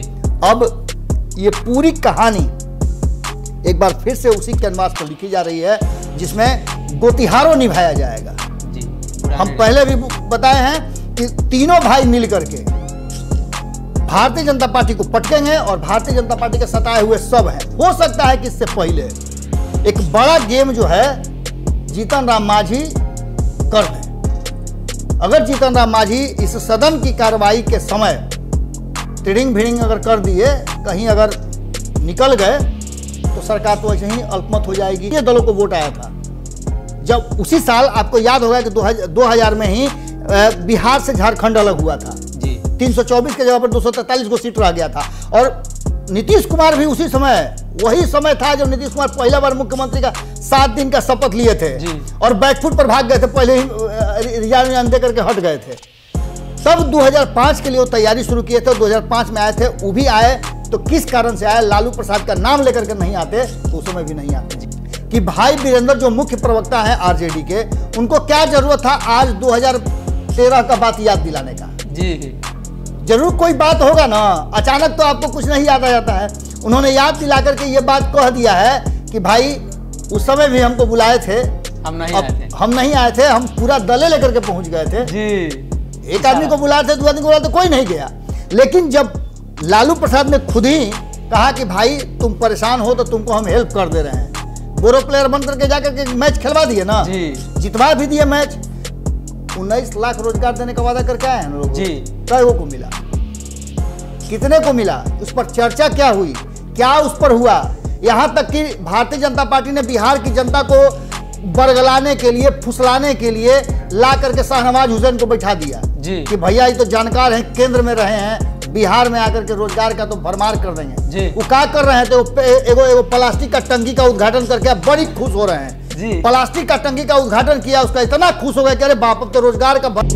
अब ये पूरी कहानी एक बार फिर से उसी कैनवास पर लिखी जा रही है जिसमें गोतिहारों निभाया जाएगा जी हम पहले भी बताए हैं कि तीनों भाई मिलकर के भारतीय जनता पार्टी को पटकेंगे और भारतीय जनता पार्टी के सताए हुए सब हैं हो सकता है कि इससे पहले एक बड़ा गेम जो है जीतन राम मांझी कर दे अगर जीतन राम मांझी इस सदन की कार्रवाई के समय ट्रेडिंग भीडिंग अगर कर दिए कहीं अगर निकल गए तो सरकार तो ऐसे ही अल्पमत हो जाएगी ये दलों को वोट आया था जब उसी साल आपको याद होगा कि दो हजार में ही बिहार से झारखंड अलग हुआ था जी 324 के जगह पर 243 को सीट रह गया था और नीतीश कुमार भी उसी समय वही समय था जब नीतीश कुमार पहला बार मुख्यमंत्री का सात दिन का शपथ लिए थे और बैकफुट पर भाग गए थे पहले ही रिजाइन देकर करके हट गए थे सब 2005 के लिए वो तैयारी शुरू किए थे 2005 में आए थे वो भी आए तो किस कारण से आए लालू प्रसाद का नाम लेकर के नहीं आते तो उस समय भी नहीं आते कि भाई वीरेंद्र जो मुख्य प्रवक्ता है आरजेडी के उनको क्या जरूरत था आज 2013 का बात याद दिलाने का जी जरूर कोई बात होगा ना अचानक तो आपको कुछ नहीं याद आ जाता है उन्होंने याद दिला करके ये बात कह दिया है कि भाई उस समय भी हमको बुलाए थे हम नहीं आए थे हम नहीं आए थे हम पूरा दले लेकर के पहुंच गए थे जी एक आदमी को बुलाते थे दो आदमी को बुला था कोई नहीं गया लेकिन जब लालू प्रसाद ने खुद ही कहा कि भाई तुम परेशान हो तो तुमको हम हेल्प कर दे रहे हैं बोरो प्लेयर बन करके जाकर के मैच खेलवा दिए ना जितवा भी दिए मैच उन्नीस लाख रोजगार देने का वादा करके आए हैं कई को मिला कितने को मिला उस पर चर्चा क्या हुई क्या उस पर हुआ यहाँ तक कि भारतीय जनता पार्टी ने बिहार की जनता को बरगलाने के लिए फुसलाने के लिए ला करके शाहनवाज हुसैन को बैठा दिया जी कि भैया ये तो जानकार हैं केंद्र में रहे हैं बिहार में आकर के रोजगार का तो भरमार कर रहे हैं जी वो क्या कर रहे थे तो एगो एगो प्लास्टिक का टंकी का उद्घाटन करके बड़ी खुश हो रहे हैं जी प्लास्टिक का टंकी का उद्घाटन किया उसका इतना खुश हो गया कि अरे बाप अब तो रोजगार का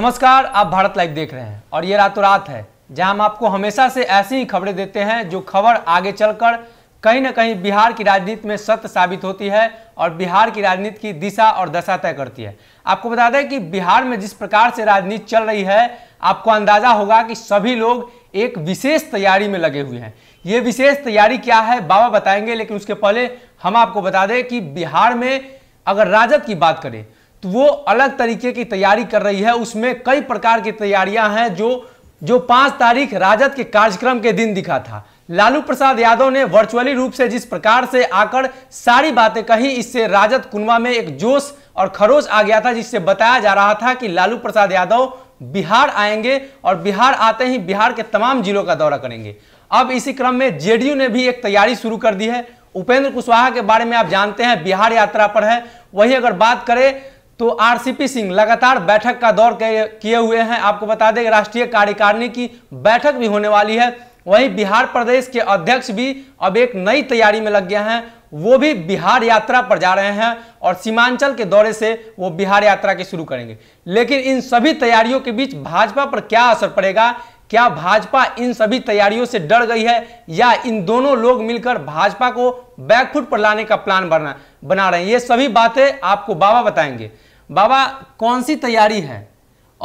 नमस्कार आप भारत लाइव देख रहे हैं और ये रातों रात है जहां हम आपको हमेशा से ऐसी ही खबरें देते हैं जो खबर आगे चलकर कहीं ना कहीं बिहार की राजनीति में सत्य साबित होती है और बिहार की राजनीति की दिशा और दशा तय करती है आपको बता दें कि बिहार में जिस प्रकार से राजनीति चल रही है आपको अंदाजा होगा कि सभी लोग एक विशेष तैयारी में लगे हुए हैं ये विशेष तैयारी क्या है बाबा बताएंगे लेकिन उसके पहले हम आपको बता दें कि बिहार में अगर राजद की बात करें तो वो अलग तरीके की तैयारी कर रही है उसमें कई प्रकार की तैयारियां हैं जो जो पाँच तारीख राजद के कार्यक्रम के दिन दिखा था लालू प्रसाद यादव ने वर्चुअली रूप से जिस प्रकार से आकर सारी बातें कही इससे राजद कुनवा में एक जोश और खरोश आ गया था जिससे बताया जा रहा था कि लालू प्रसाद यादव बिहार आएंगे और बिहार आते ही बिहार के तमाम जिलों का दौरा करेंगे अब इसी क्रम में जेडीयू ने भी एक तैयारी शुरू कर दी है उपेंद्र कुशवाहा के बारे में आप जानते हैं बिहार यात्रा पर है वही अगर बात करें तो आरसीपी सिंह लगातार बैठक का दौर किए हुए हैं आपको बता दें राष्ट्रीय कार्यकारिणी की बैठक भी होने वाली है वहीं बिहार प्रदेश के अध्यक्ष भी अब एक नई तैयारी में लग गए हैं वो भी बिहार यात्रा पर जा रहे हैं और सीमांचल के दौरे से वो बिहार यात्रा की शुरू करेंगे लेकिन इन सभी तैयारियों के बीच भाजपा पर क्या असर पड़ेगा क्या भाजपा इन सभी तैयारियों से डर गई है या इन दोनों लोग मिलकर भाजपा को बैकफुट पर लाने का प्लान बना बना रहे हैं ये सभी बातें आपको बाबा बताएंगे बाबा कौन सी तैयारी है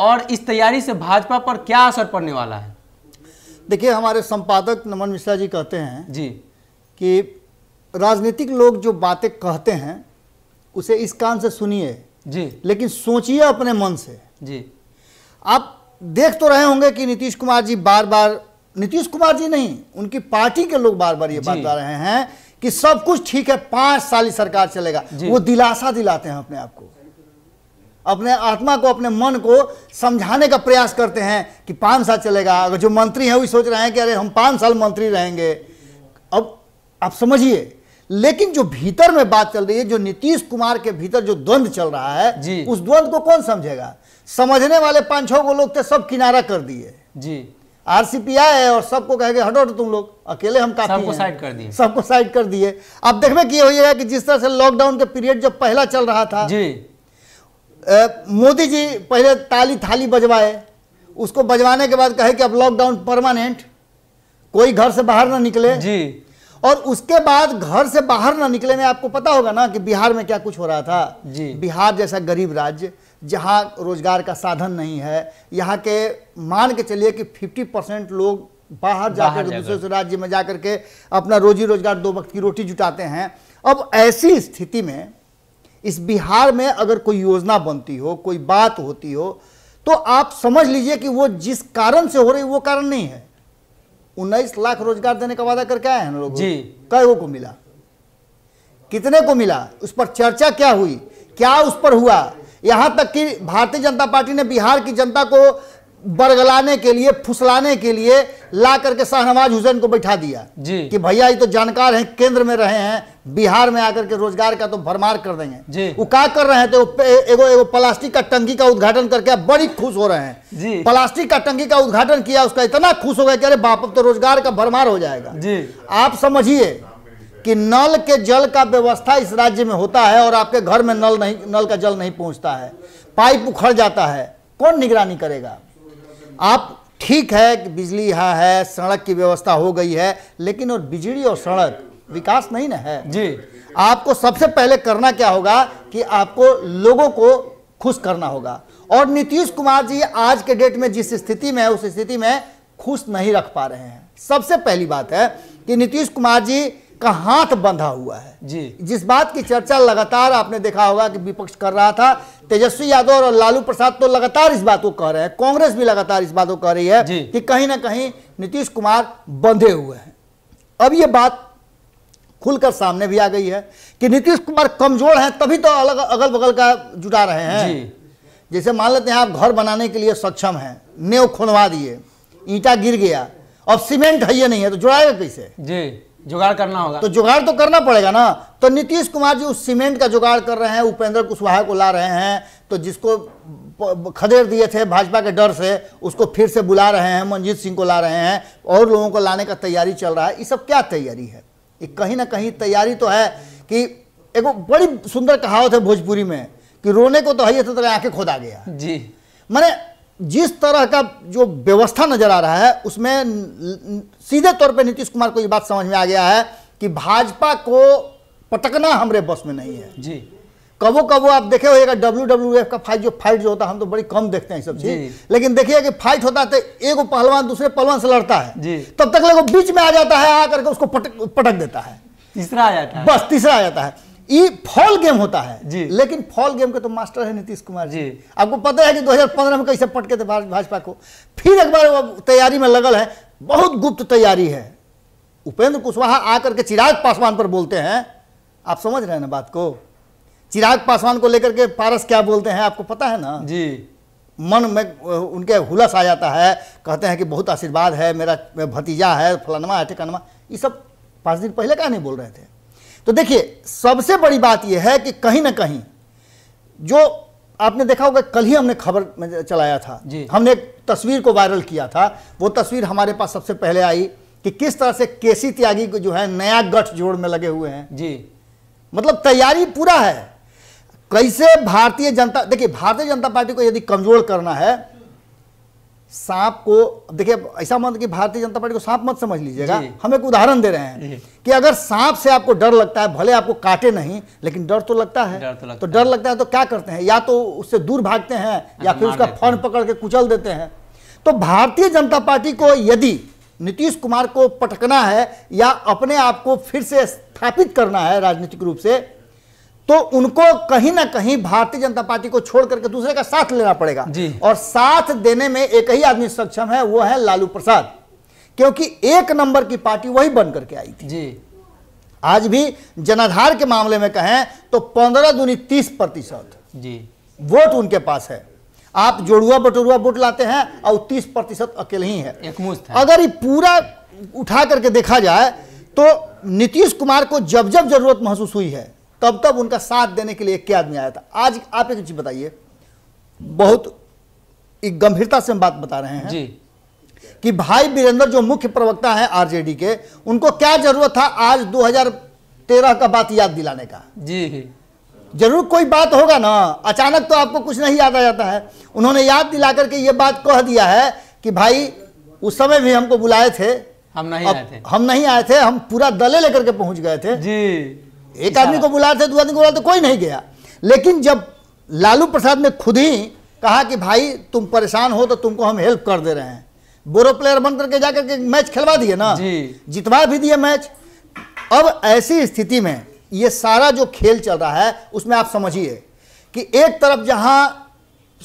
और इस तैयारी से भाजपा पर क्या असर पड़ने वाला है देखिए हमारे संपादक नमन मिश्रा जी कहते हैं जी कि राजनीतिक लोग जो बातें कहते हैं उसे इस कान से सुनिए जी लेकिन सोचिए अपने मन से जी आप देख तो रहे होंगे कि नीतीश कुमार जी बार बार नीतीश कुमार जी नहीं उनकी पार्टी के लोग बार बार ये बता रहे हैं कि सब कुछ ठीक है पांच साल ही सरकार चलेगा वो दिलासा दिलाते हैं अपने आप को अपने आत्मा को अपने मन को समझाने का प्रयास करते हैं कि पाँच साल चलेगा अगर जो मंत्री हैं वही सोच रहे हैं कि अरे हम पाँच साल मंत्री रहेंगे अब आप समझिए लेकिन जो भीतर में बात चल रही है जो नीतीश कुमार के भीतर जो द्वंद्व चल रहा है जी। उस द्वंद्व को कौन समझेगा समझने वाले पाँच छः को लोग थे तो सब किनारा कर दिए जी आर पी आए और सबको कहेंगे हटो हटो तुम लोग अकेले हम काफी सबको साइड कर दिए सबको साइड कर दिए आप देखने की होइएगा कि जिस तरह से लॉकडाउन के पीरियड जब पहला चल रहा था जी मोदी जी पहले ताली थाली बजवाए उसको बजवाने के बाद कहे कि अब लॉकडाउन परमानेंट कोई घर से बाहर ना निकले जी और उसके बाद घर से बाहर ना निकले में आपको पता होगा ना कि बिहार में क्या कुछ हो रहा था जी बिहार जैसा गरीब राज्य जहाँ रोजगार का साधन नहीं है यहाँ के मान के चलिए कि 50 परसेंट लोग बाहर जाकर दूसरे से राज्य में जाकर के अपना रोजी रोजगार दो वक्त की रोटी जुटाते हैं अब ऐसी स्थिति में इस बिहार में अगर कोई योजना बनती हो कोई बात होती हो तो आप समझ लीजिए कि वो जिस कारण से हो रही वो कारण नहीं है उन्नीस लाख रोजगार देने का वादा करके आए हैं लोग जी कई को मिला कितने को मिला उस पर चर्चा क्या हुई क्या उस पर हुआ यहां तक कि भारतीय जनता पार्टी ने बिहार की जनता को बरगलाने के लिए फुसलाने के लिए ला करके शाहनवाज हुसैन को बैठा दिया जी कि भैया ये तो जानकार हैं केंद्र में रहे हैं बिहार में आकर के रोजगार का तो भरमार कर देंगे जी वो क्या कर रहे थे तो एगो एगो प्लास्टिक का टंकी का उद्घाटन करके बड़ी खुश हो रहे हैं जी प्लास्टिक का टंकी का उद्घाटन किया उसका इतना खुश हो गया कि अरे बाप अब तो रोजगार का भरमार हो जाएगा जी आप समझिए कि नल के जल का व्यवस्था इस राज्य में होता है और आपके घर में नल नहीं नल का जल नहीं पहुंचता है पाइप उखड़ जाता है कौन निगरानी करेगा आप ठीक है कि बिजली यहाँ है सड़क की व्यवस्था हो गई है लेकिन और बिजली और सड़क विकास नहीं ना है जी आपको सबसे पहले करना क्या होगा कि आपको लोगों को खुश करना होगा और नीतीश कुमार जी आज के डेट में जिस स्थिति में है उस स्थिति में खुश नहीं रख पा रहे हैं सबसे पहली बात है कि नीतीश कुमार जी का हाथ बंधा हुआ है जी जिस बात की चर्चा लगातार आपने देखा होगा कि विपक्ष कर रहा था तेजस्वी यादव और लालू प्रसाद तो लगातार इस बात को कह रहे हैं कांग्रेस भी लगातार इस बात को कह रही है कि कहीं ना कहीं नीतीश कुमार बंधे हुए हैं अब ये बात खुलकर सामने भी आ गई है कि नीतीश कुमार कमजोर है तभी तो अलग अगल बगल का जुटा रहे हैं जैसे मान लेते हैं आप घर बनाने के लिए सक्षम है नेव खुनवा दिए ईटा गिर गया अब सीमेंट है ये नहीं है तो जुड़ाएगा कैसे जी जुगाड़ करना होगा तो जुगाड़ तो करना पड़ेगा ना तो नीतीश कुमार जी उस सीमेंट का जुगाड़ कर रहे हैं उपेंद्र कुशवाहा को ला रहे हैं तो जिसको खदेड़ दिए थे भाजपा के डर से उसको फिर से बुला रहे हैं मनजीत सिंह को ला रहे हैं और लोगों को लाने का तैयारी चल रहा है ये सब क्या तैयारी है ये कहीं ना कहीं तैयारी तो है कि एक बड़ी सुंदर कहावत है भोजपुरी में कि रोने को तो है तो आंखें खोदा गया जी मैंने जिस तरह का जो व्यवस्था नज़र आ रहा है उसमें सीधे तौर पे नीतीश कुमार को ये बात समझ में आ गया है कि भाजपा को पटकना हमारे बस में नहीं है जी कबो कबो आप देखे होगा डब्ल्यू डब्ल्यू एफ का फाइट जो फाइट जो होता है हम तो बड़ी कम देखते हैं सब चीज लेकिन देखिए कि फाइट होता है तो एक पहलवान दूसरे पहलवान से लड़ता है तब तक लोग बीच में आ जाता है आकर के उसको पटक पटक देता है तीसरा आ जाता है बस तीसरा आ जाता है ये फॉल गेम होता है जी लेकिन फॉल गेम के तो मास्टर है नीतीश कुमार जी आपको पता है कि 2015 में कैसे पटके थे भाजपा को फिर एक बार तैयारी में लगल है बहुत गुप्त तैयारी है उपेंद्र कुशवाहा आकर के चिराग पासवान पर बोलते हैं आप समझ रहे हैं ना बात को चिराग पासवान को लेकर के पारस क्या बोलते हैं आपको पता है ना जी मन में उनके हुलस आ जाता है कहते हैं कि बहुत आशीर्वाद है मेरा भतीजा है फलानमा है ठिकानमा ये सब पाँच दिन पहले क्या नहीं बोल रहे थे तो देखिए सबसे बड़ी बात यह है कि कहीं ना कहीं जो आपने देखा होगा कल ही हमने खबर चलाया था हमने एक तस्वीर को वायरल किया था वो तस्वीर हमारे पास सबसे पहले आई कि किस तरह से केसी त्यागी को जो है नया गठ जोड़ में लगे हुए हैं जी मतलब तैयारी पूरा है कैसे भारतीय जनता देखिए भारतीय जनता पार्टी को यदि कमजोर करना है सांप को देखिए ऐसा मत कि भारतीय जनता पार्टी को सांप मत समझ लीजिएगा हम एक उदाहरण दे रहे हैं कि अगर सांप से आपको डर लगता है भले आपको काटे नहीं लेकिन डर तो लगता है डर तो लगता, तो डर लगता है तो क्या करते हैं या तो उससे दूर भागते हैं हाँ, या फिर उसका फन पकड़ के कुचल देते हैं तो भारतीय जनता पार्टी को यदि नीतीश कुमार को पटकना है या अपने आप को फिर से स्थापित करना है राजनीतिक रूप से तो उनको कहीं ना कहीं भारतीय जनता पार्टी को छोड़ करके दूसरे का साथ लेना पड़ेगा जी और साथ देने में एक ही आदमी सक्षम है वो है लालू प्रसाद क्योंकि एक नंबर की पार्टी वही बन करके आई थी जी आज भी जनाधार के मामले में कहें तो पंद्रह दूनी तीस प्रतिशत जी वोट उनके पास है आप जोड़ुआ बटोरुआ वोट लाते हैं और तीस प्रतिशत अकेले ही है अगर ये पूरा उठा करके देखा जाए तो नीतीश कुमार को जब जब जरूरत महसूस हुई है तब तब उनका साथ देने के लिए एक आदमी आया था आज आप एक चीज बताइए बहुत एक गंभीरता से हम बात बता रहे हैं जी कि भाई वीरेंद्र जो मुख्य प्रवक्ता है आरजेडी के उनको क्या जरूरत था आज 2013 का बात याद दिलाने का जी जरूर कोई बात होगा ना अचानक तो आपको कुछ नहीं याद आ जाता है उन्होंने याद दिला करके ये बात कह दिया है कि भाई उस समय भी हमको बुलाए थे हम नहीं आए थे हम नहीं आए थे हम पूरा दले लेकर के पहुंच गए थे जी एक आदमी को बुलाते दो आदमी को बुलाते कोई नहीं गया लेकिन जब लालू प्रसाद ने खुद ही कहा कि भाई तुम परेशान हो तो तुमको हम हेल्प कर दे रहे हैं बोरो प्लेयर बन करके जाकर के मैच खेलवा दिए ना जितवा भी दिए मैच अब ऐसी स्थिति में ये सारा जो खेल चल रहा है उसमें आप समझिए कि एक तरफ जहां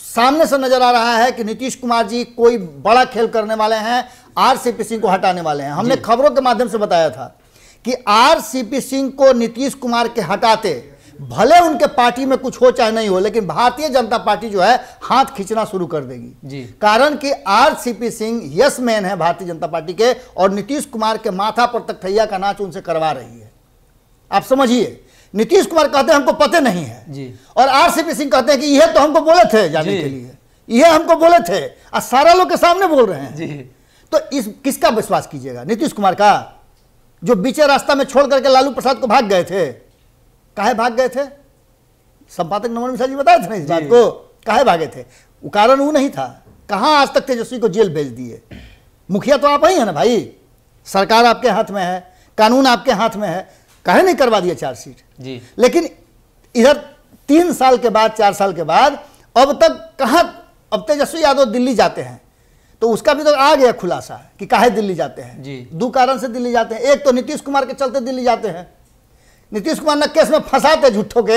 सामने से नजर आ रहा है कि नीतीश कुमार जी कोई बड़ा खेल करने वाले हैं आर सी पी सिंह को हटाने वाले हैं हमने खबरों के माध्यम से बताया था कि आर सी पी सिंह को नीतीश कुमार के हटाते भले उनके पार्टी में कुछ हो चाहे नहीं हो लेकिन भारतीय जनता पार्टी जो है हाथ खींचना शुरू कर देगी जी कारण कि R C P Singh yes man है भारतीय जनता पार्टी के और नीतीश कुमार के माथा पर तक थैया का नाच उनसे करवा रही है आप समझिए नीतीश कुमार कहते हैं हमको पते नहीं है जी और आर सी पी सिंह कहते हैं कि यह तो हमको बोले थे जाने के लिए यह हमको बोले थे और सारा लोग के सामने बोल रहे हैं जी तो इस किसका विश्वास कीजिएगा नीतीश कुमार का जो बीचे रास्ता में छोड़ करके लालू प्रसाद को भाग गए थे काहे भाग गए थे संपादक नमन मिश्रा जी बताए थे ना इस बात को काहे भागे थे वो कारण वो नहीं था कहाँ आज तक तेजस्वी को जेल भेज दिए मुखिया तो आप ही है ना भाई सरकार आपके हाथ में है कानून आपके हाथ में है कहे नहीं करवा दिया चार्जशीट जी लेकिन इधर तीन साल के बाद चार साल के बाद अब तक कहाँ अब तेजस्वी यादव दिल्ली जाते हैं तो उसका भी तो आ गया खुलासा कि काहे दिल्ली जाते हैं जी दो कारण से दिल्ली जाते हैं एक तो नीतीश कुमार के चलते दिल्ली जाते हैं नीतीश कुमार न केस में फंसाते झूठों के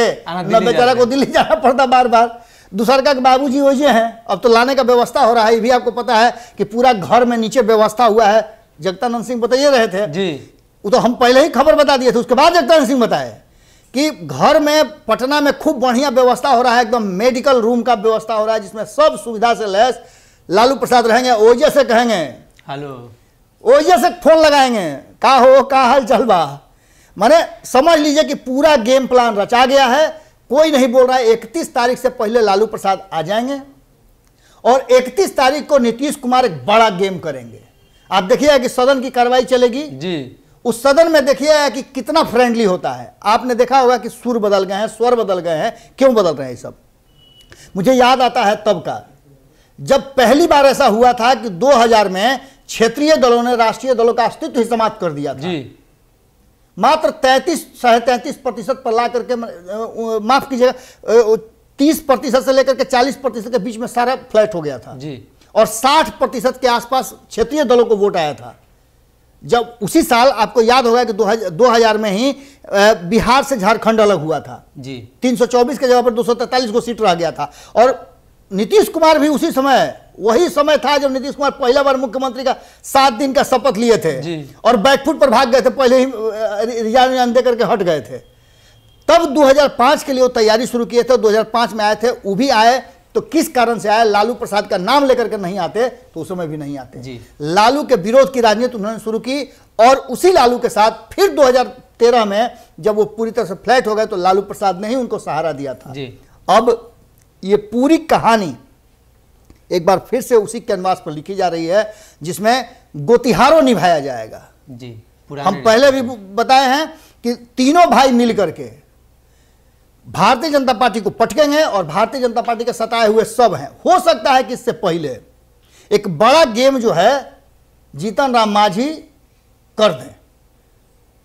न बेचारा को दिल्ली जाना पड़ता बार बार दूसर का बाबू जी वही है अब तो लाने का व्यवस्था हो रहा है ये भी आपको पता है कि पूरा घर में नीचे व्यवस्था हुआ है जगतानंद सिंह बताइए रहे थे जी वो तो हम पहले ही खबर बता दिए थे उसके बाद जगतानंद सिंह बताए कि घर में पटना में खूब बढ़िया व्यवस्था हो रहा है एकदम मेडिकल रूम का व्यवस्था हो रहा है जिसमें सब सुविधा से लैस लालू प्रसाद रहेंगे ओजे से कहेंगे हेलो ओजे से फोन लगाएंगे का हो का हाल चल बा माने समझ लीजिए कि पूरा गेम प्लान रचा गया है कोई नहीं बोल रहा है इकतीस तारीख से पहले लालू प्रसाद आ जाएंगे और 31 तारीख को नीतीश कुमार एक बड़ा गेम करेंगे आप देखिए कि सदन की कार्रवाई चलेगी जी उस सदन में देखिए कि कितना फ्रेंडली होता है आपने देखा होगा कि सुर बदल गए हैं स्वर बदल गए हैं क्यों बदल रहे हैं सब मुझे याद आता है तब का जब पहली बार ऐसा हुआ था कि 2000 में क्षेत्रीय दलों ने राष्ट्रीय दलों का अस्तित्व ही समाप्त कर दिया था जी। मात्र तैतीस साढ़े तैतीस प्रतिशत पर ला करके माफ कीजिएगा तीस प्रतिशत से लेकर के चालीस प्रतिशत के बीच में सारा फ्लैट हो गया था जी और साठ प्रतिशत के आसपास क्षेत्रीय दलों को वोट आया था जब उसी साल आपको याद होगा कि दो हजार में ही बिहार से झारखंड अलग हुआ था जी 324 के जगह पर 243 को सीट रह गया था और नीतीश कुमार भी उसी समय वही समय था जब नीतीश कुमार पहला बार मुख्यमंत्री का सात दिन का शपथ लिए थे और बैकफुट पर भाग गए थे पहले ही रिजाइन दे करके हट गए थे तब 2005 के लिए वो तैयारी शुरू किए थे 2005 में आए थे वो भी आए तो किस कारण से आए लालू प्रसाद का नाम लेकर के नहीं आते तो उस समय भी नहीं आते लालू के विरोध की राजनीति उन्होंने शुरू की और उसी लालू के साथ फिर दो में जब वो पूरी तरह से फ्लैट हो गए तो लालू प्रसाद ने ही उनको सहारा दिया था अब ये पूरी कहानी एक बार फिर से उसी कैनवास पर लिखी जा रही है जिसमें गोतिहारो निभाया जाएगा जी हम पहले भी बताए हैं कि तीनों भाई मिलकर के भारतीय जनता पार्टी को पटकेंगे और भारतीय जनता पार्टी के सताए हुए सब हैं हो सकता है कि इससे पहले एक बड़ा गेम जो है जीतन राम मांझी कर दें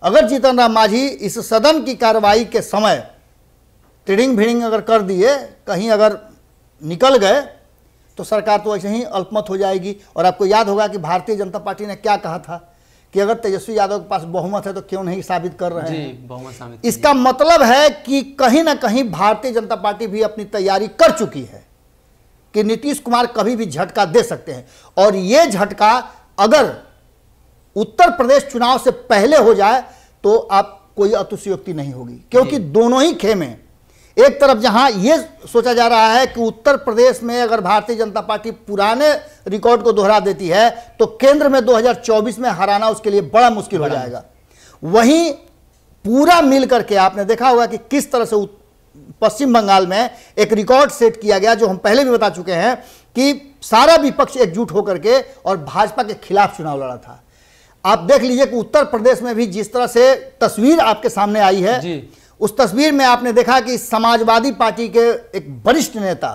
अगर जीतन राम मांझी इस सदन की कार्रवाई के समय ट्रेडिंग भीड़िंग अगर कर दिए कहीं अगर निकल गए तो सरकार तो ऐसे ही अल्पमत हो जाएगी और आपको याद होगा कि भारतीय जनता पार्टी ने क्या कहा था कि अगर तेजस्वी यादव के पास बहुमत है तो क्यों नहीं साबित कर रहे हैं बहुमत साबित इसका मतलब है कि कहीं ना कहीं भारतीय जनता पार्टी भी अपनी तैयारी कर चुकी है कि नीतीश कुमार कभी भी झटका दे सकते हैं और ये झटका अगर उत्तर प्रदेश चुनाव से पहले हो जाए तो आप कोई अतुशयोक्ति नहीं होगी क्योंकि दोनों ही खेमे एक तरफ जहां ये सोचा जा रहा है कि उत्तर प्रदेश में अगर भारतीय जनता पार्टी पुराने रिकॉर्ड को दोहरा देती है तो केंद्र में 2024 में हराना उसके लिए बड़ा मुश्किल हो जाएगा वहीं पूरा मिल करके आपने देखा होगा कि किस तरह से पश्चिम बंगाल में एक रिकॉर्ड सेट किया गया जो हम पहले भी बता चुके हैं कि सारा विपक्ष एकजुट होकर के और भाजपा के खिलाफ चुनाव लड़ा था आप देख लीजिए कि उत्तर प्रदेश में भी जिस तरह से तस्वीर आपके सामने आई है उस तस्वीर में आपने देखा कि समाजवादी पार्टी के एक वरिष्ठ नेता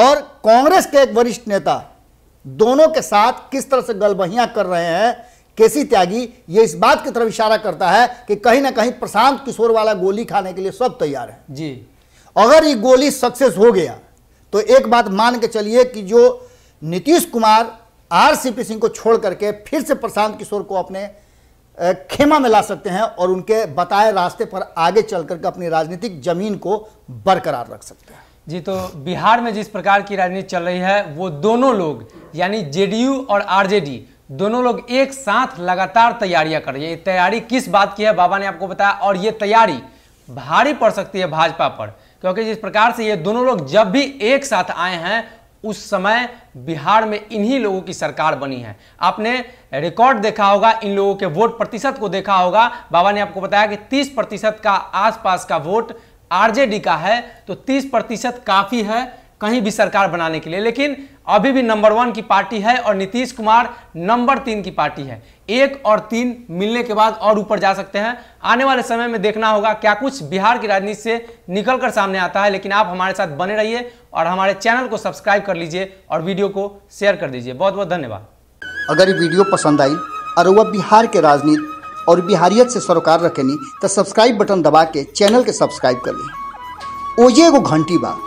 और कांग्रेस के एक वरिष्ठ नेता दोनों के साथ किस तरह से गलबहियां कर रहे हैं केसी त्यागी ये इस बात की तरफ इशारा करता है कि कहीं ना कहीं प्रशांत किशोर वाला गोली खाने के लिए सब तैयार है जी अगर ये गोली सक्सेस हो गया तो एक बात मान के चलिए कि जो Nitish Kumar R C P Singh को छोड़ करके फिर से प्रशांत किशोर को अपने खेमा में ला सकते हैं और उनके बताए रास्ते पर आगे चल करके अपनी राजनीतिक जमीन को बरकरार रख सकते हैं जी तो बिहार में जिस प्रकार की राजनीति चल रही है वो दोनों लोग यानी जेडीयू और आरजेडी दोनों लोग एक साथ लगातार तैयारियां कर रही है तैयारी किस बात की है बाबा ने आपको बताया और ये तैयारी भारी पड़ सकती है भाजपा पर क्योंकि जिस प्रकार से ये दोनों लोग जब भी एक साथ आए हैं उस समय बिहार में इन्हीं लोगों की सरकार बनी है आपने रिकॉर्ड देखा होगा इन लोगों के वोट प्रतिशत को देखा होगा बाबा ने आपको बताया कि 30 प्रतिशत का आसपास का वोट आरजेडी का है तो 30 प्रतिशत काफ़ी है कहीं भी सरकार बनाने के लिए लेकिन अभी भी नंबर वन की पार्टी है और नीतीश कुमार नंबर तीन की पार्टी है एक और तीन मिलने के बाद और ऊपर जा सकते हैं आने वाले समय में देखना होगा क्या कुछ बिहार की राजनीति से निकल कर सामने आता है लेकिन आप हमारे साथ बने रहिए और हमारे चैनल को सब्सक्राइब कर लीजिए और वीडियो को शेयर कर दीजिए बहुत बहुत धन्यवाद अगर ये वीडियो पसंद आई और वह बिहार के राजनीति और बिहारियत से सरोकार रखेनी तो सब्सक्राइब बटन दबा के चैनल के सब्सक्राइब कर ली ओजे को घंटी बात